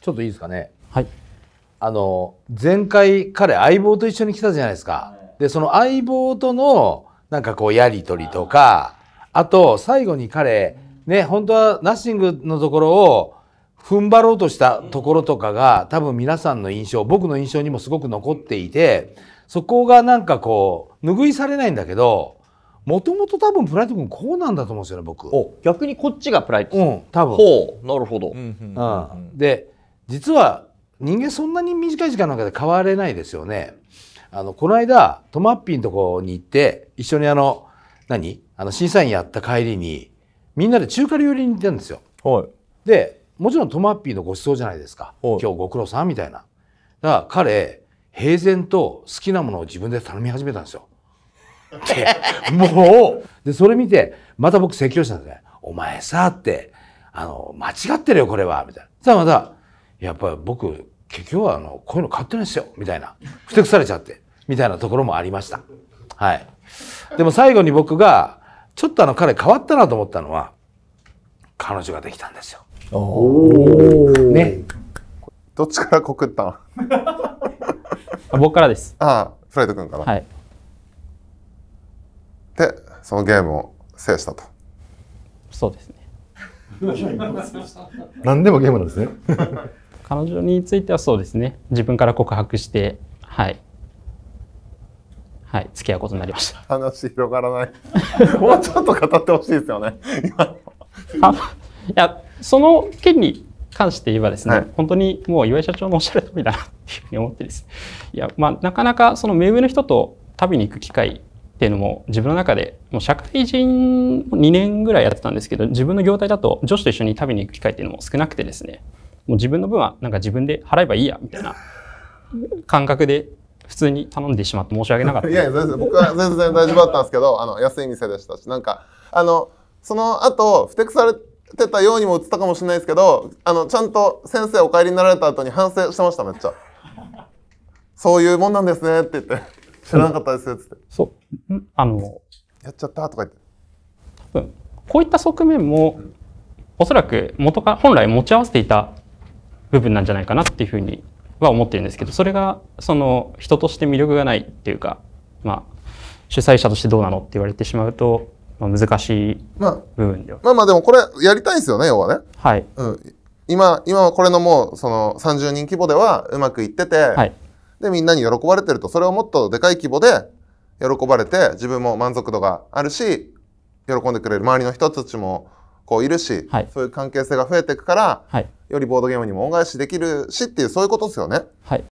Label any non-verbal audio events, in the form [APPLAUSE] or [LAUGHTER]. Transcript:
ちょっといいですかね。はい。あの、前回彼相棒と一緒に来たじゃないですか。で、その相棒との、なんかこう、やりとりとか、あと、最後に彼、ね、本当はナッシングのところを、踏ん張ろうとしたところとかが、多分皆さんの印象、僕の印象にもすごく残っていて、そこがなんかこう、拭いされないんだけど、もともと多分プライド君こうなんだと思うんですよね僕逆にこっちがプライドうん多分ほうなるほど、うんうんうん、で実は人間そんなに短い時間の中で変われないですよね。あの、この間、トマッピーのとこに行って、一緒にあの、何あの、審査員やった帰りに、みんなで中華料理に行ったんですよ。はい。で、もちろんトマッピーのご馳走じゃないですか。今日ご苦労さんみたいな。だから彼、平然と好きなものを自分で頼み始めたんですよ。[LAUGHS] で、もう、で、それ見て、また僕説教したんですね。お前さ、って、あの、間違ってるよ、これは、みたいな。さあまた、やっぱり僕結局はあのこういうの買ってないですよみたいなふてくされちゃってみたいなところもありました。はい、でも最後に僕がちょっとあの彼変わったなと思ったのは彼女ができたんですよ。おね、どっちから告ったの僕からです。ああ、フライト君から。はい。で、そのゲームを制したと。そうですね。何でもゲームなんですね。彼女についてはそうですね自分から告白してはいはい、付き合うことになりました。話広がらない。[LAUGHS] もうちょっと語ってほしいですよね。[LAUGHS] あいや、その件に関して言えばですね、はい、本当にもう岩井社長のおっしゃる通りだなっていうふうに思ってです、ね、いや、まあ、なかなかその目上の人と旅に行く機会っていうのも自分の中で、もう社会人2年ぐらいやってたんですけど、自分の業態だと女子と一緒に旅に行く機会っていうのも少なくてですね、もう自分の分はなんか自分で払えばいいやみたいな感覚で普通に頼んでしまって申し訳なかったいや僕は全然大丈夫だったんですけど [LAUGHS] あの安い店でしたしなんかあのその後ふてくされてたようにも映ったかもしれないですけどあのちゃんと先生お帰りになられた後に反省してましためっちゃそういうもんなんですねって言って知らなかったですっつってそうあのやっちゃったとか言って多分こういった側面も、おそらく元から本来持ち合わせていた部分なんじゃないかなっていうふうには思ってるんですけどそれがその人として魅力がないっていうかまあ主催者としてどうなのって言われてしまうと、まあ、難しい部分では、まあ、まあまあでもこれやりたいですよね要はね。はい、うん、今今はこれのもうその30人規模ではうまくいってて、はい、でみんなに喜ばれてるとそれをもっとでかい規模で喜ばれて自分も満足度があるし喜んでくれる周りの人たちもこういるし、はい、そういう関係性が増えていくから、はい、よりボードゲームにも恩返しできるしっていうそういうことですよね。はい